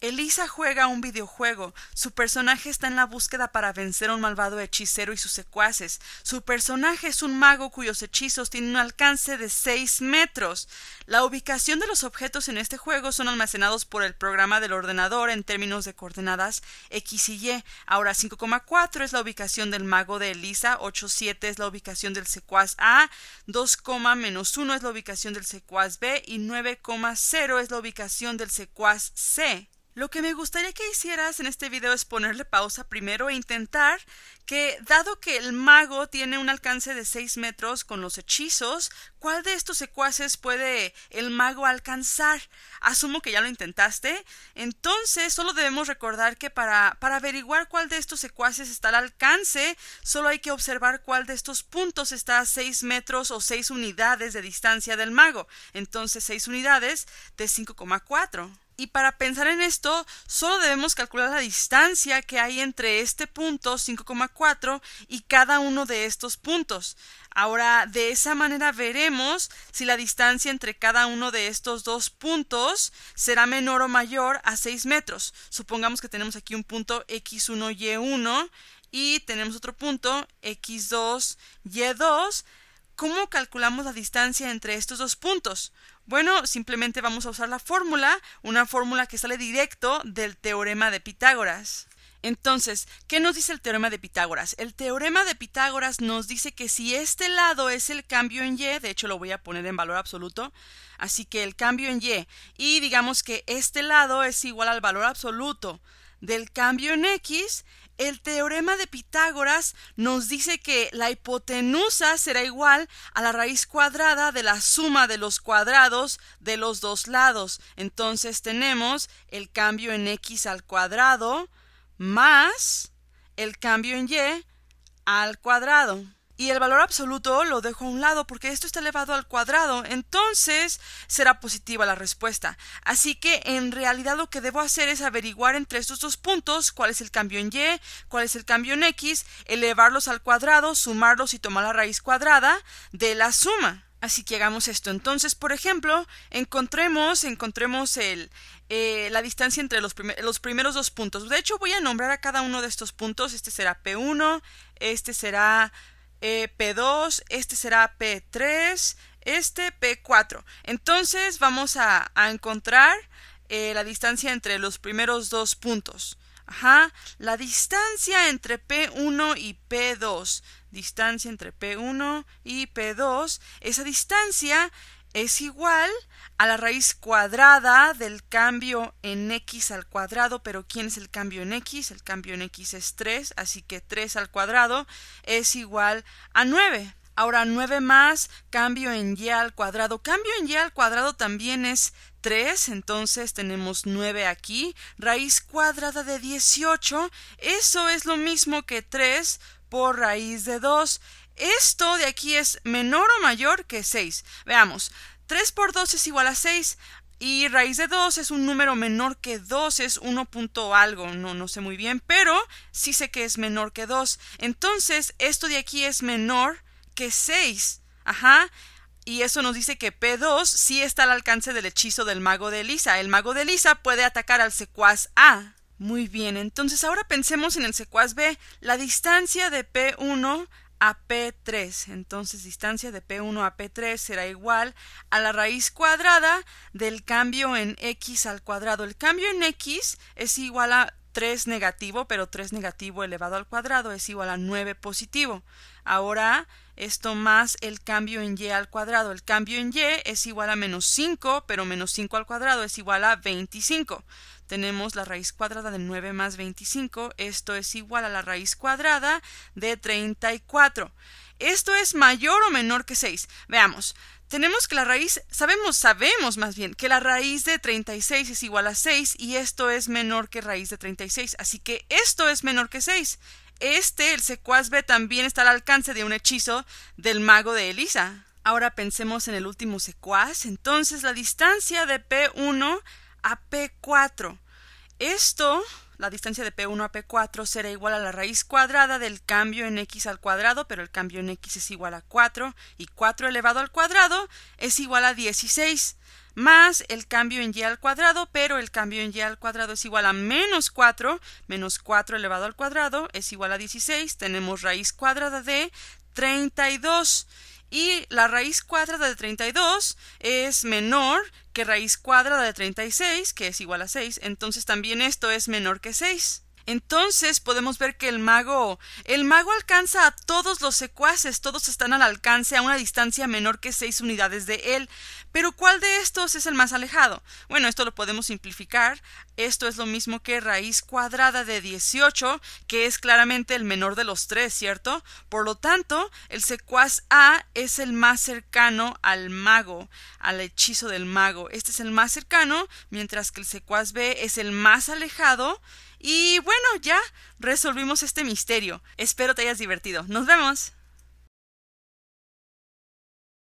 Elisa juega un videojuego. Su personaje está en la búsqueda para vencer a un malvado hechicero y sus secuaces. Su personaje es un mago cuyos hechizos tienen un alcance de 6 metros. La ubicación de los objetos en este juego son almacenados por el programa del ordenador en términos de coordenadas X y Y. Ahora 5,4 es la ubicación del mago de Elisa, 8,7 es la ubicación del secuaz A, 2, menos 1 es la ubicación del secuaz B y 9,0 es la ubicación del secuaz C. Lo que me gustaría que hicieras en este video es ponerle pausa primero e intentar que, dado que el mago tiene un alcance de 6 metros con los hechizos, ¿cuál de estos secuaces puede el mago alcanzar? Asumo que ya lo intentaste. Entonces, solo debemos recordar que para, averiguar cuál de estos secuaces está al alcance, solo hay que observar cuál de estos puntos está a 6 metros o 6 unidades de distancia del mago. Entonces, 6 unidades de 5,4. Y para pensar en esto, solo debemos calcular la distancia que hay entre este punto 5,4 y cada uno de estos puntos. Ahora, de esa manera veremos si la distancia entre cada uno de estos dos puntos será menor o mayor a 6 metros. Supongamos que tenemos aquí un punto x1, y1 y tenemos otro punto x2, y2. ¿Cómo calculamos la distancia entre estos dos puntos? Bueno, simplemente vamos a usar la fórmula, una fórmula que sale directo del teorema de Pitágoras. Entonces, ¿qué nos dice el teorema de Pitágoras? El teorema de Pitágoras nos dice que si este lado es el cambio en y, de hecho lo voy a poner en valor absoluto, así que el cambio en y, y digamos que este lado es igual al valor absoluto del cambio en x, el teorema de Pitágoras nos dice que la hipotenusa será igual a la raíz cuadrada de la suma de los cuadrados de los dos lados. Entonces tenemos el cambio en x al cuadrado más el cambio en y al cuadrado y el valor absoluto lo dejo a un lado porque esto está elevado al cuadrado, entonces será positiva la respuesta. Así que en realidad lo que debo hacer es averiguar entre estos dos puntos cuál es el cambio en y, cuál es el cambio en x, elevarlos al cuadrado, sumarlos y tomar la raíz cuadrada de la suma. Así que hagamos esto. Entonces, por ejemplo, encontremos, encontremos el, eh, la distancia entre los, los, primeros dos puntos. De hecho, voy a nombrar a cada uno de estos puntos. Este será P1, este será eh, P2, este será P3, este P4. Entonces vamos a, a encontrar eh, la distancia entre los primeros dos puntos. Ajá, la distancia entre P1 y P2. Distancia entre P1 y P2. Esa distancia es igual a la raíz cuadrada del cambio en x al cuadrado, pero ¿quién es el cambio en x? El cambio en x es 3, así que 3 al cuadrado es igual a 9. Ahora 9 más cambio en y al cuadrado. Cambio en y al cuadrado también es 3, entonces tenemos 9 aquí. Raíz cuadrada de 18, eso es lo mismo que 3 por raíz de 2. Esto de aquí es menor o mayor que 6. Veamos, 3 por 2 es igual a 6 y raíz de 2 es un número menor que 2, es 1 punto algo, no, no sé muy bien, pero sí sé que es menor que 2. Entonces, esto de aquí es menor que 6. Ajá. Y eso nos dice que P2 sí está al alcance del hechizo del mago de Elisa. El mago de Elisa puede atacar al secuaz A. Muy bien, entonces ahora pensemos en el secuaz B. La distancia de P1 a P3. Entonces, distancia de P1 a P3 será igual a la raíz cuadrada del cambio en X al cuadrado. El cambio en X es igual a 3 negativo, pero 3 negativo elevado al cuadrado es igual a 9 positivo. Ahora esto más el cambio en y al cuadrado. El cambio en y es igual a menos 5, pero menos 5 al cuadrado es igual a 25. Tenemos la raíz cuadrada de 9 más 25. Esto es igual a la raíz cuadrada de 34. ¿Esto es mayor o menor que 6? Veamos tenemos que la raíz, sabemos, sabemos más bien que la raíz de 36 es igual a 6 y esto es menor que raíz de 36, así que esto es menor que 6. Este, el secuaz B, también está al alcance de un hechizo del mago de Elisa. Ahora pensemos en el último secuaz, entonces la distancia de P1 a P4. Esto la distancia de P1 a P4 será igual a la raíz cuadrada del cambio en x al cuadrado, pero el cambio en x es igual a 4 y 4 elevado al cuadrado es igual a 16 más el cambio en y al cuadrado, pero el cambio en y al cuadrado es igual a menos 4, menos 4 elevado al cuadrado es igual a 16, tenemos raíz cuadrada de 32 y la raíz cuadrada de 32 es menor que raíz cuadrada de 36, que es igual a 6, entonces también esto es menor que 6. Entonces podemos ver que el mago, el mago alcanza a todos los secuaces, todos están al alcance a una distancia menor que 6 unidades de él. Pero ¿cuál de estos es el más alejado? Bueno, esto lo podemos simplificar. Esto es lo mismo que raíz cuadrada de 18, que es claramente el menor de los tres, ¿cierto? Por lo tanto, el secuaz A es el más cercano al mago, al hechizo del mago. Este es el más cercano, mientras que el secuaz B es el más alejado. Y bueno, bueno, ya resolvimos este misterio. Espero te hayas divertido. Nos vemos.